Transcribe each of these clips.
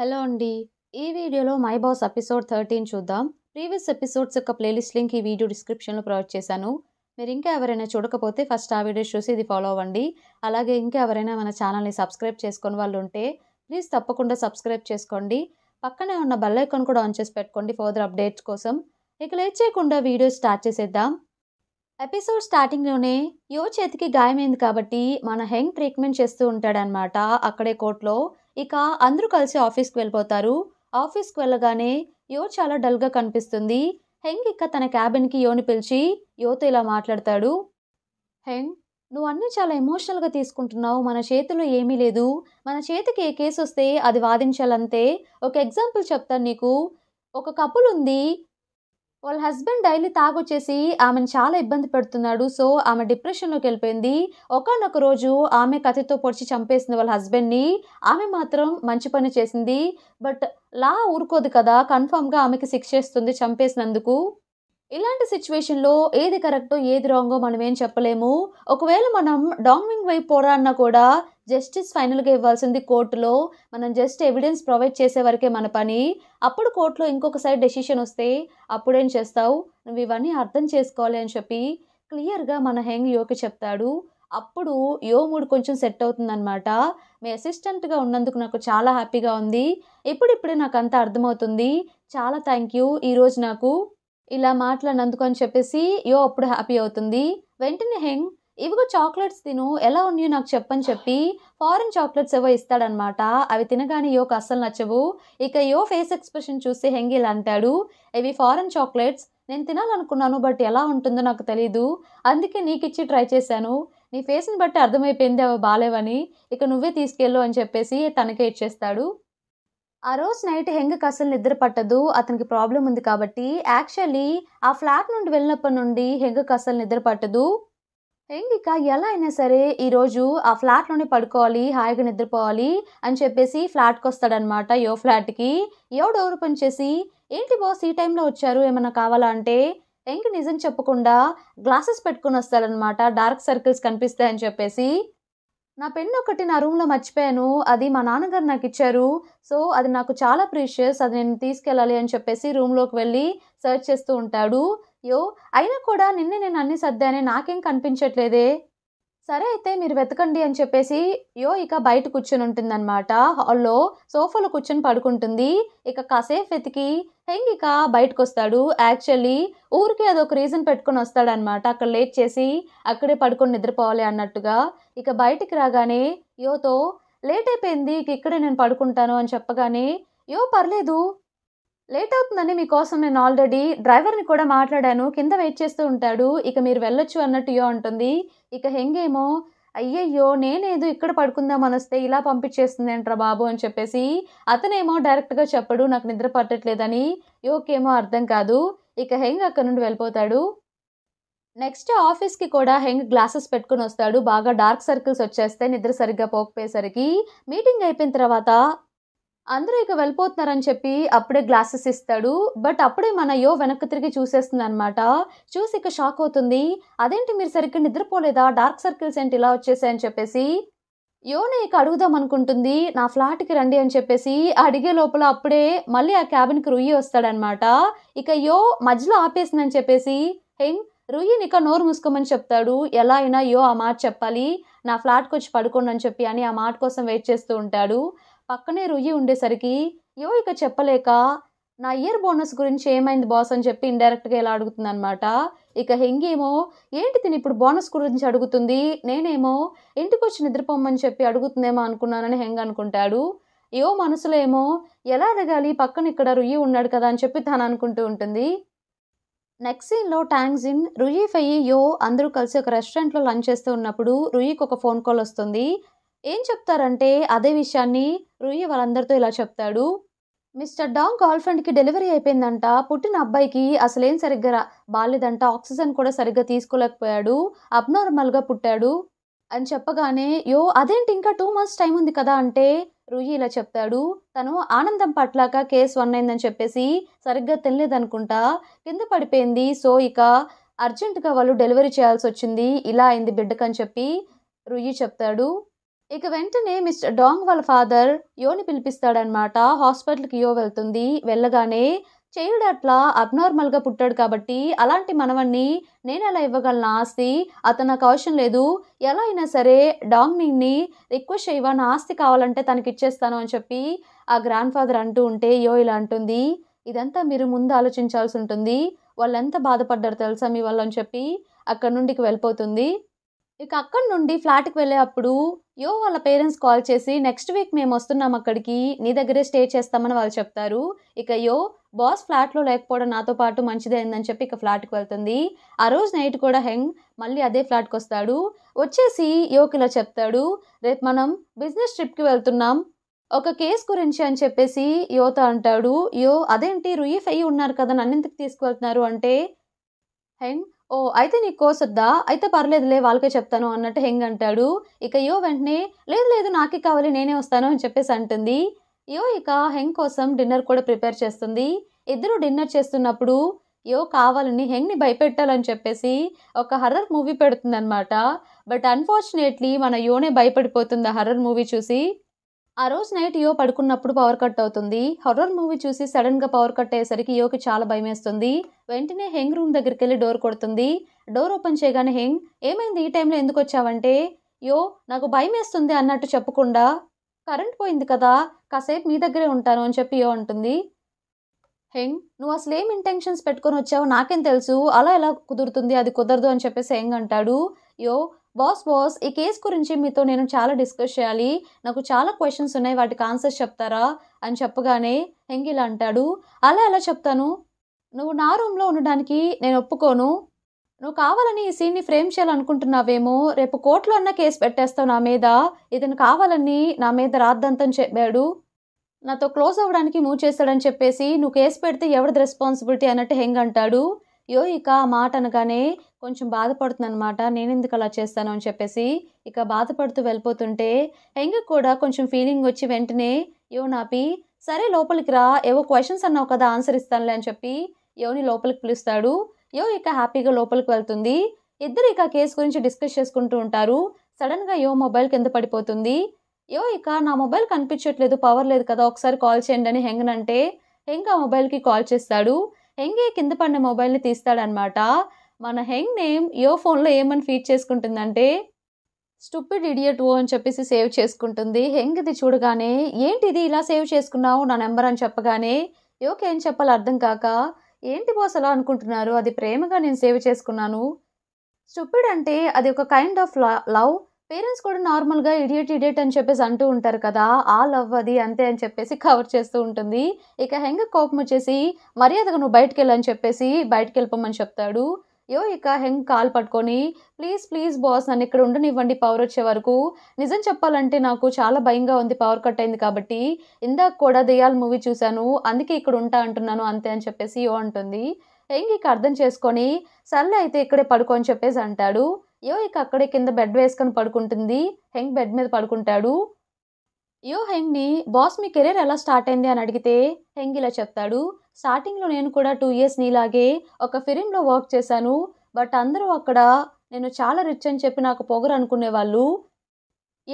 Hello అండి ఈ వీడియోలో మై బాస్ ఎపిసోడ్ థర్టీన్ చూద్దాం ప్రీవియస్ ఎపిసోడ్స్ యొక్క ప్లేలిస్ట్ లింక్ ఈ వీడియో డిస్క్రిప్షన్లో ప్రొవైడ్ చేశాను మీరు ఇంకా ఎవరైనా చూడకపోతే ఫస్ట్ ఆ వీడియోస్ చూసి ఇది ఫాలో అవ్వండి అలాగే ఇంకా ఎవరైనా మన ఛానల్ని సబ్స్క్రైబ్ చేసుకుని వాళ్ళు ఉంటే ప్లీజ్ తప్పకుండా సబ్స్క్రైబ్ చేసుకోండి పక్కనే ఉన్న బెల్ ఐకాన్ కూడా ఆన్ చేసి పెట్టుకోండి ఫర్దర్ అప్డేట్స్ కోసం ఇక లేట్ చేయకుండా వీడియో స్టార్ట్ చేసేద్దాం ఎపిసోడ్ స్టార్టింగ్లోనే యో చేతికి గాయమైంది కాబట్టి మన హెంగ్ ట్రీట్మెంట్ చేస్తూ ఉంటాడనమాట అక్కడే కోర్టులో ఇక అందరూ కలిసి ఆఫీస్కి వెళ్ళిపోతారు ఆఫీస్కి వెళ్ళగానే యో చాలా డల్గా కనిపిస్తుంది హెంగ్ ఇక తన క్యాబిన్కి యోని పిలిచి యోతో ఇలా మాట్లాడతాడు హెంగ్ నువ్వు అన్నీ చాలా ఎమోషనల్గా తీసుకుంటున్నావు మన చేతిలో ఏమీ లేదు మన చేతికి ఏ కేసు వస్తే అది వాదించాలంతే ఒక ఎగ్జాంపుల్ చెప్తాను నీకు ఒక కపుల్ ఉంది వాళ్ళ హస్బెండ్ డైలీ తాగొచ్చేసి ఆమెను చాలా ఇబ్బంది పెడుతున్నాడు సో ఆమె డిప్రెషన్లోకి వెళ్ళిపోయింది ఒకనొక రోజు ఆమె కథతో పొడిచి చంపేసింది వాళ్ళ హస్బెండ్ని ఆమె మాత్రం మంచి పని చేసింది బట్ లా ఊరుకోదు కదా కన్ఫామ్గా ఆమెకి శిక్ష చంపేసినందుకు ఇలాంటి సిచ్యువేషన్లో ఏది కరెక్టో ఏది రాంగో మనం ఏం చెప్పలేము ఒకవేళ మనం డాంగింగ్ వైపు పోరాడినా కూడా జస్టిస్ ఫైనల్గా ఇవ్వాల్సింది కోర్టులో మనం జస్ట్ ఎవిడెన్స్ ప్రొవైడ్ చేసే వరకే మన పని అప్పుడు కోర్టులో ఇంకొక సైడ్ డెసిషన్ వస్తే అప్పుడేం చేస్తావు నువ్వు ఇవన్నీ అర్థం చేసుకోవాలి అని చెప్పి క్లియర్గా మన హెంగ్ యోకి చెప్తాడు అప్పుడు యో మూడు కొంచెం సెట్ అవుతుందనమాట మీ అసిస్టెంట్గా ఉన్నందుకు నాకు చాలా హ్యాపీగా ఉంది ఇప్పుడిప్పుడే నాకు అంతా అర్థమవుతుంది చాలా థ్యాంక్ యూ ఈరోజు నాకు ఇలా మాట్లాడినందుకు అని చెప్పేసి యో అప్పుడు హ్యాపీ అవుతుంది వెంటనే హెంగ్ ఇవిగో చాక్లెట్స్ తిను ఎలా ఉన్నాయో నాకు చెప్పని చెప్పి ఫారిన్ చాక్లెట్స్ ఏవో ఇస్తాడనమాట అవి తినగానే యోకి అస్సలు నచ్చవు ఇక యో ఫేస్ ఎక్స్ప్రెషన్ చూసి హెంగ్ ఇలా అంటాడు ఇవి ఫారిన్ చాక్లెట్స్ నేను తినాలనుకున్నాను బట్ ఎలా ఉంటుందో నాకు తెలీదు అందుకే నీకు ఇచ్చి ట్రై చేశాను నీ ఫేస్ని బట్టి అర్థమైపోయింది అవి బాగాలేవని ఇక నువ్వే తీసుకెళ్ళు అని చెప్పేసి తనకే ఇచ్చేస్తాడు ఆ రోజు నైట్ హెంగకి అసలు నిద్ర పట్టదు అతనికి ప్రాబ్లం ఉంది కాబట్టి యాక్చువల్లీ ఆ ఫ్లాట్ నుండి వెళ్ళినప్పటి నుండి హెంగకి అసలు నిద్ర పట్టదు హెంగిక ఎలా అయినా సరే ఈరోజు ఆ ఫ్లాట్లోనే పడుకోవాలి హాయిగా నిద్రపోవాలి అని చెప్పేసి ఫ్లాట్కి వస్తాడనమాట యో ఫ్లాట్కి యో డోర్ చేసి ఏంటి బాస్ ఈ టైంలో వచ్చారు ఏమన్నా కావాలా అంటే ఎంకి నిజం చెప్పకుండా గ్లాసెస్ పెట్టుకుని వస్తాడనమాట డార్క్ సర్కిల్స్ కనిపిస్తాయని చెప్పేసి నా పెన్ను ఒకటి నా రూమ్లో మర్చిపోయాను అది మా నాన్నగారు నాకు ఇచ్చారు సో అది నాకు చాలా ప్రీషియస్ అది నేను తీసుకెళ్ళాలి అని చెప్పేసి రూమ్లోకి వెళ్ళి సర్చ్ చేస్తూ ఉంటాడు యో అయినా కూడా నిన్నే నేను అన్ని సర్దానే నాకేం కనిపించట్లేదే సరే అయితే మీరు వెతకండి అని చెప్పేసి యో ఇక బయట కూర్చొని అనమాట హాల్లో సోఫాలో కూర్చొని పడుకుంటుంది ఇక కాసేపు వెతికి హెంగ్ ఇక బయటకు వస్తాడు యాక్చువల్లీ ఊరికి అదొక రీజన్ పెట్టుకొని వస్తాడనమాట అక్కడ లేట్ చేసి అక్కడే పడుకొని నిద్రపోవాలి అన్నట్టుగా ఇక బయటికి రాగానే యోతో లేట్ అయిపోయింది ఇక ఇక్కడే నేను పడుకుంటాను అని చెప్పగానే యో పర్లేదు లేట్ అవుతుందని మీకోసం నేను ఆల్రెడీ డ్రైవర్ని కూడా మాట్లాడాను కింద వెయిట్ చేస్తూ ఉంటాడు ఇక మీరు వెళ్ళొచ్చు అన్నట్టుయో అంటుంది ఇక హెంగేమో అయ్యయ్యో నేనేదో ఇక్కడ పడుకుందాం అనొస్తే ఇలా పంపించేస్తుంది అంటారా బాబు అని చెప్పేసి అతనేమో డైరెక్ట్గా చెప్పడు నాకు నిద్ర పట్టట్లేదని యోకేమో అర్థం కాదు ఇక హెంగ్ అక్కడ నుండి వెళ్ళిపోతాడు నెక్స్ట్ ఆఫీస్కి కూడా హెంగ్ గ్లాసెస్ పెట్టుకుని వస్తాడు బాగా డార్క్ సర్కిల్స్ వచ్చేస్తే నిద్ర సరిగ్గా పోకపోయేసరికి మీటింగ్ అయిపోయిన తర్వాత అందరూ ఇక వెళ్ళిపోతున్నారని చెప్పి అప్పుడే గ్లాసెస్ ఇస్తాడు బట్ అప్పుడే మన యో వెనక్కి తిరిగి చూసేస్తుంది అనమాట చూసి ఇక షాక్ అవుతుంది అదేంటి మీరు సరిగ్గా నిద్రపోలేదా డార్క్ సర్కిల్స్ ఏంటి ఇలా వచ్చేసాయని చెప్పేసి యోనే ఇక అడుగుదాం అనుకుంటుంది నా ఫ్లాట్కి రండి అని చెప్పేసి అడిగే లోపల అప్పుడే మళ్ళీ ఆ క్యాబిన్కి రుయ్యి వస్తాడనమాట ఇక యో మధ్యలో ఆపేసిందని చెప్పేసి హెంగ్ రుయ్యి ఇక నోరు మూసుకోమని చెప్తాడు ఎలా అయినా యో ఆ మాట చెప్పాలి నా ఫ్లాట్కి వచ్చి పడుకోండి అని చెప్పి అని ఆ మాట కోసం వెయిట్ చేస్తూ ఉంటాడు పక్కనే రుయ్యి ఉండేసరికి యో ఇక చెప్పలేక నా ఇయర్ బోనస్ గురించి ఏమైంది బాస్ అని చెప్పి ఇండైరెక్ట్గా ఇలా అడుగుతుంది అనమాట ఇక హెంగేమో ఏంటి తిని ఇప్పుడు బోనస్ గురించి అడుగుతుంది నేనేమో ఇంటికి వచ్చి నిద్రపోమ్మని చెప్పి అడుగుతుందేమో అనుకున్నానని హెంగ్ అనుకుంటాడు యో మనసులో ఏమో ఎలా అడగాలి పక్కన ఇక్కడ రుయ్యి ఉన్నాడు కదా అని చెప్పి తను అనుకుంటూ ఉంటుంది నెక్స్ట్ సీన్లో ట్యాంగ్జిన్ రుయి ఫెయి యో అందరూ కలిసి ఒక రెస్టారెంట్లో లంచ్ చేస్తూ ఉన్నప్పుడు రుయికి ఒక ఫోన్ కాల్ వస్తుంది ఏం చెప్తారంటే అదే విషయాన్ని రూయి వాళ్ళందరితో ఇలా చెప్తాడు మిస్టర్ డాంగ్ గర్ల్ ఫ్రెండ్కి డెలివరీ అయిపోయిందంట పుట్టిన అబ్బాయికి అసలేం సరిగ్గా బాగాలేదంట ఆక్సిజన్ కూడా సరిగ్గా తీసుకోలేకపోయాడు అబ్నార్మల్గా పుట్టాడు అని చెప్పగానే యో అదేంటి ఇంకా టూ మంత్స్ టైం ఉంది కదా అంటే రుయి ఇలా చెప్తాడు తను ఆనందం పట్లాక కేసు వన్ అయిందని చెప్పేసి సరిగ్గా తినలేదనుకుంటా కింద పడిపోయింది సో ఇక అర్జెంటుగా వాళ్ళు డెలివరీ చేయాల్సి వచ్చింది ఇలా అయింది బిడ్డకని చెప్పి రుయి చెప్తాడు ఇక వెంటనే మిస్టర్ డాంగ్ వాళ్ళ ఫాదర్ యోని పిలిపిస్తాడనమాట హాస్పిటల్కి యో వెళ్తుంది వెళ్ళగానే చైల్డ్ అట్లా అబ్నార్మల్గా పుట్టాడు కాబట్టి అలాంటి మనవన్ని నేను ఎలా ఇవ్వగలను ఆస్తి అతను నాకు అవసరం లేదు ఎలా అయినా సరే డాంగ్నింగ్ని రిక్వెస్ట్ చేయవా నా ఆస్తి కావాలంటే తనకి ఇచ్చేస్తాను అని చెప్పి ఆ గ్రాండ్ ఫాదర్ అంటూ ఉంటే యో ఇలా అంటుంది ఇదంతా మీరు ముందు ఆలోచించాల్సి ఉంటుంది వాళ్ళు ఎంత బాధపడ్డారు తెలుసా మీ వాళ్ళు అని చెప్పి అక్కడ నుండికి వెళ్ళిపోతుంది ఇక అక్కడి నుండి ఫ్లాట్కి వెళ్ళే అప్పుడు యో వాళ్ళ పేరెంట్స్ కాల్ చేసి నెక్స్ట్ వీక్ మేము వస్తున్నాం అక్కడికి నీ దగ్గరే స్టే చేస్తామని వాళ్ళు చెప్తారు ఇక యో బాస్ ఫ్లాట్లో లేకపోవడం నాతో పాటు మంచిదే అయిందని చెప్పి ఇక ఫ్లాట్కి వెళ్తుంది ఆ రోజు నైట్ కూడా హెంగ్ మళ్ళీ అదే ఫ్లాట్కి వస్తాడు వచ్చేసి యోకి ఇలా చెప్తాడు రేపు మనం బిజినెస్ ట్రిప్కి వెళ్తున్నాం ఒక కేస్ గురించి అని చెప్పేసి యోత అంటాడు యో అదేంటి రుయీఫ్ అయ్యి ఉన్నారు కదా నన్నెందుకు తీసుకువెళ్తున్నారు అంటే హెంగ్ ఓ అయితే నీకు కోసొద్దా? అయితే పర్లేదులే వాళ్ళకే చెప్తాను అన్నట్టు హెంగ్ అంటాడు. ఇక యో వెంటనే, లేదు లేదు నాకే కావాలి నేనే వస్తాను అని చెప్పేసి అంటుంది. యో ఇక హెంగ్ కోసం డిన్నర్ కూడా ప్రిపేర్ చేస్తుంది. ఇద్దరు డిన్నర్ చేస్తున్నప్పుడు యో కావాలని హెంగ్‌ని భయపెట్టాలని చెప్పేసి ఒక హర్రర్ మూవీ పెడుతుందనమాట. బట్ అన్‌ఫార్చునేట్‌లీ మన యోనే భయపడిపోతుంది హర్రర్ మూవీ చూసి. ఆ రోజు నైట్ యో పడుకున్నప్పుడు పవర్ కట్ అవుతుంది హర్రర్ మూవీ చూసి సడన్గా పవర్ కట్ అయ్యేసరికి యోకి చాలా భయమేస్తుంది వెంటనే హెంగ్ రూమ్ దగ్గరికి వెళ్ళి డోర్ కొడుతుంది డోర్ ఓపెన్ చేయగానే హెంగ్ ఏమైంది ఈ టైంలో ఎందుకు వచ్చావంటే యో నాకు భయమేస్తుంది అన్నట్టు చెప్పకుండా కరెంట్ పోయింది కదా కాసేపు మీ దగ్గరే ఉంటాను అని చెప్పి యో అంటుంది హెంగ్ నువ్వు అసలు ఏం ఇంటెన్షన్స్ పెట్టుకొని వచ్చావో నాకేం తెలుసు అలా ఎలా కుదురుతుంది అది కుదరదు అని చెప్పేసి హెంగ్ అంటాడు యో బాస్ బాస్ ఈ కేసు గురించి మీతో నేను చాలా డిస్కస్ చేయాలి నాకు చాలా క్వశ్చన్స్ ఉన్నాయి వాటికి ఆన్సర్స్ చెప్తారా అని చెప్పగానే హెంగిల్ అంటాడు అలా ఎలా చెప్తాను నువ్వు నా రూమ్లో ఉండడానికి నేను ఒప్పుకోను నువ్వు కావాలని ఈ సీన్ని ఫ్రేమ్ చేయాలనుకుంటున్నావేమో రేపు కోర్టులో అన్న కేసు పెట్టేస్తావు నా మీద ఇతను కావాలని నా మీద రాద్దంతం చెప్పాడు నాతో క్లోజ్ అవ్వడానికి మూవ్ చేస్తాడని చెప్పేసి నువ్వు కేసు పెడితే ఎవరిది రెస్పాన్సిబిలిటీ అన్నట్టు హెంగ్ అంటాడు ఇక ఆ మాట అనగానే కొంచెం బాధపడుతుందనమాట నేను ఎందుకు అలా చేస్తాను అని చెప్పేసి ఇక బాధపడుతూ వెళ్ళిపోతుంటే హెంగ కూడా కొంచెం ఫీలింగ్ వచ్చి వెంటనే నాపి సరే లోపలికి రా ఏవో క్వశ్చన్స్ అన్నావు కదా ఆన్సర్ ఇస్తానులే అని చెప్పి యోని లోపలికి పిలుస్తాడు యో ఇక హ్యాపీగా లోపలికి వెళ్తుంది ఇద్దరు ఇక కేసు గురించి డిస్కస్ చేసుకుంటూ ఉంటారు సడన్గా యో మొబైల్ కింద పడిపోతుంది యో ఇక నా మొబైల్ కనిపించట్లేదు పవర్ లేదు కదా ఒకసారి కాల్ చేయండి అని హెంగనంటే హెంగ్ ఆ మొబైల్కి కాల్ చేస్తాడు హెంగే కింద పడిన మొబైల్ని తీస్తాడనమాట మన హెంగ్ నేమ్ యో ఫోన్లో ఏమని ఫీడ్ చేసుకుంటుందంటే స్టూపిడ్ ఇడియట్ ఓ అని చెప్పేసి సేవ్ చేసుకుంటుంది హెంగ్ ఇది చూడగానే ఏంటి ఇది ఇలా సేవ్ చేసుకున్నావు నా నెంబర్ అని చెప్పగానే యోకే ఏం చెప్పాలి అర్థం కాక ఏంటి బాస్ అలా అనుకుంటున్నారు అది ప్రేమగా నేను సేవ్ చేసుకున్నాను స్టూపిడ్ అంటే అది ఒక కైండ్ ఆఫ్ లవ్ పేరెంట్స్ కూడా నార్మల్గా ఇడియట్ ఇడియట్ అని చెప్పేసి అంటూ ఉంటారు కదా ఆ లవ్ అది అంతే అని చెప్పేసి కవర్ చేస్తూ ఉంటుంది ఇక హెంగ కోపం వచ్చేసి మర్యాదగా నువ్వు బయటకు వెళ్ళని చెప్పేసి బయటకు వెళ్ళిపోమని చెప్తాడు యో ఇక హెంగ్ కాల్ పట్టుకొని ప్లీజ్ ప్లీజ్ బాస్ నన్ను ఇక్కడ ఉండనివ్వండి పవర్ వచ్చే వరకు నిజం చెప్పాలంటే నాకు చాలా భయంగా ఉంది పవర్ కట్ అయింది కాబట్టి ఇందాక కూడా దయాల్ మూవీ చూశాను అందుకే ఇక్కడ ఉంటా అంటున్నాను అంతే అని చెప్పేసి యో అంటుంది హెంగ్ ఇక అర్థం చేసుకొని సర్లే అయితే ఇక్కడే అని చెప్పేసి అంటాడు ఇక అక్కడే కింద బెడ్ వేసుకొని పడుకుంటుంది హెంగ్ బెడ్ మీద పడుకుంటాడు యో హెంగ్ని బాస్ మీ కెరీర్ ఎలా స్టార్ట్ అయింది అని అడిగితే హెంగ్ ఇలా చెప్తాడు స్టార్టింగ్లో నేను కూడా టూ ఇయర్స్ నీలాగే ఒక ఫిలింలో వర్క్ చేశాను బట్ అందరూ అక్కడ నేను చాలా రిచ్ అని చెప్పి నాకు పొగరు అనుకునేవాళ్ళు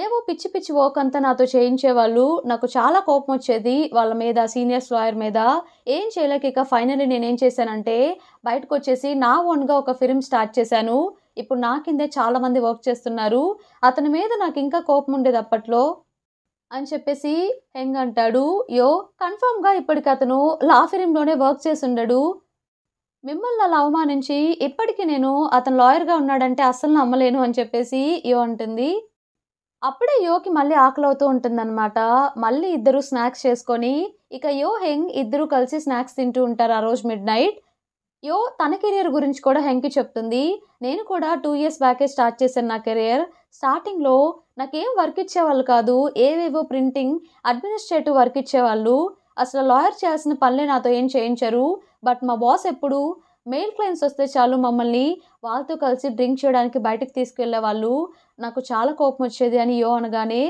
ఏవో పిచ్చి పిచ్చి వర్క్ అంతా నాతో చేయించేవాళ్ళు నాకు చాలా కోపం వచ్చేది వాళ్ళ మీద సీనియర్స్ లాయర్ మీద ఏం చేయలేక ఇక ఫైనల్లీ నేనేం చేశానంటే బయటకు వచ్చేసి నా ఓన్గా ఒక ఫిలిం స్టార్ట్ చేశాను ఇప్పుడు నా కిందే చాలామంది వర్క్ చేస్తున్నారు అతని మీద నాకు ఇంకా కోపం ఉండేది అప్పట్లో అని చెప్పేసి హెంగ్ అంటాడు యో కన్ఫామ్గా ఇప్పటికి అతను లా వర్క్ చేసి ఉండడు మిమ్మల్ని అలా అవమానించి ఇప్పటికీ నేను అతను లాయర్గా ఉన్నాడంటే అస్సలు నమ్మలేను అని చెప్పేసి యో అంటుంది అప్పుడే యోకి మళ్ళీ ఆకలి ఉంటుంది ఉంటుందన్నమాట మళ్ళీ ఇద్దరు స్నాక్స్ చేసుకొని ఇక యో హెంగ్ ఇద్దరు కలిసి స్నాక్స్ తింటూ ఉంటారు ఆ రోజు మిడ్ నైట్ యో తన కెరియర్ గురించి కూడా హెంకి చెప్తుంది నేను కూడా టూ ఇయర్స్ బ్యాకే స్టార్ట్ చేశాను నా కెరియర్ స్టార్టింగ్లో నాకేం వర్క్ ఇచ్చేవాళ్ళు కాదు ఏవేవో ప్రింటింగ్ అడ్మినిస్ట్రేటివ్ వర్క్ ఇచ్చేవాళ్ళు అసలు లాయర్ చేయాల్సిన పనులే నాతో ఏం చేయించరు బట్ మా బాస్ ఎప్పుడు మెయిల్ క్లయింట్స్ వస్తే చాలు మమ్మల్ని వాళ్ళతో కలిసి డ్రింక్ చేయడానికి బయటకు తీసుకెళ్లే వాళ్ళు నాకు చాలా కోపం వచ్చేది అని యో అనగానే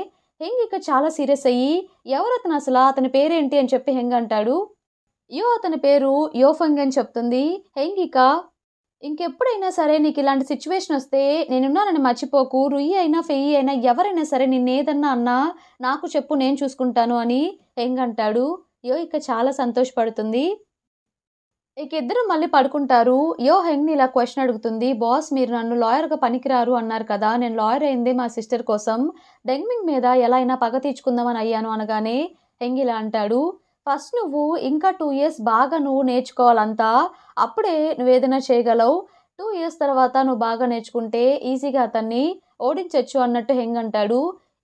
హెంగ్ ఇక చాలా సీరియస్ అయ్యి ఎవరు అతను అసలు అతని పేరేంటి అని చెప్పి హెంగ్ అంటాడు యో అతని పేరు యోఫంగ్ అని చెప్తుంది హెంగిక ఇంకెప్పుడైనా సరే నీకు ఇలాంటి సిచ్యువేషన్ వస్తే నేనున్నానని మర్చిపోకు రుయ్యి అయినా ఫెయ్యి అయినా ఎవరైనా సరే నిన్నేదన్నా అన్నా నాకు చెప్పు నేను చూసుకుంటాను అని హెంగ్ అంటాడు యో ఇక చాలా సంతోషపడుతుంది ఇక ఇద్దరు మళ్ళీ పడుకుంటారు యో హెంగ్ని ఇలా క్వశ్చన్ అడుగుతుంది బాస్ మీరు నన్ను లాయర్గా పనికిరారు అన్నారు కదా నేను లాయర్ అయింది మా సిస్టర్ కోసం డెంగ్మింగ్ మీద ఎలా అయినా పగ తీర్చుకుందామని అయ్యాను అనగానే హెంగ్ ఇలా అంటాడు ఫస్ట్ నువ్వు ఇంకా టూ ఇయర్స్ బాగా నువ్వు నేర్చుకోవాలంతా అప్పుడే నువ్వు ఏదైనా చేయగలవు టూ ఇయర్స్ తర్వాత నువ్వు బాగా నేర్చుకుంటే ఈజీగా అతన్ని ఓడించవచ్చు అన్నట్టు హెంగ్ అంటాడు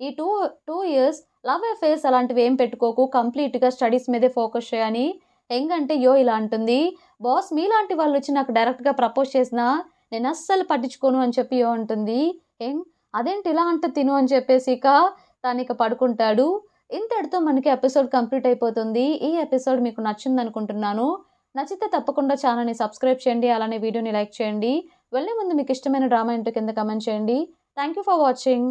ఈ two two years love affairs అలాంటివి ఏం పెట్టుకోకు కంప్లీట్గా స్టడీస్ మీదే ఫోకస్ చేయని హెంగ్ అంటే యో ఇలా అంటుంది బాస్ మీలాంటి వాళ్ళు వచ్చి నాకు డైరెక్ట్గా ప్రపోజ్ చేసినా నేను అస్సలు పట్టించుకోను అని చెప్పి యో అంటుంది హెంగ్ అదేంటి ఇలా అంటే తిను అని చెప్పేసి ఇక తను ఇక పడుకుంటాడు ఇంతటితో మనకి ఎపిసోడ్ కంప్లీట్ అయిపోతుంది ఈ ఎపిసోడ్ మీకు నచ్చింది అనుకుంటున్నాను నచ్చితే తప్పకుండా ఛానల్ని సబ్స్క్రైబ్ చేయండి అలానే వీడియోని లైక్ చేయండి వెళ్ళే ముందు మీకు ఇష్టమైన డ్రామా ఇంటూ కింద కమెంట్ చేయండి థ్యాంక్ యూ ఫర్ వాచింగ్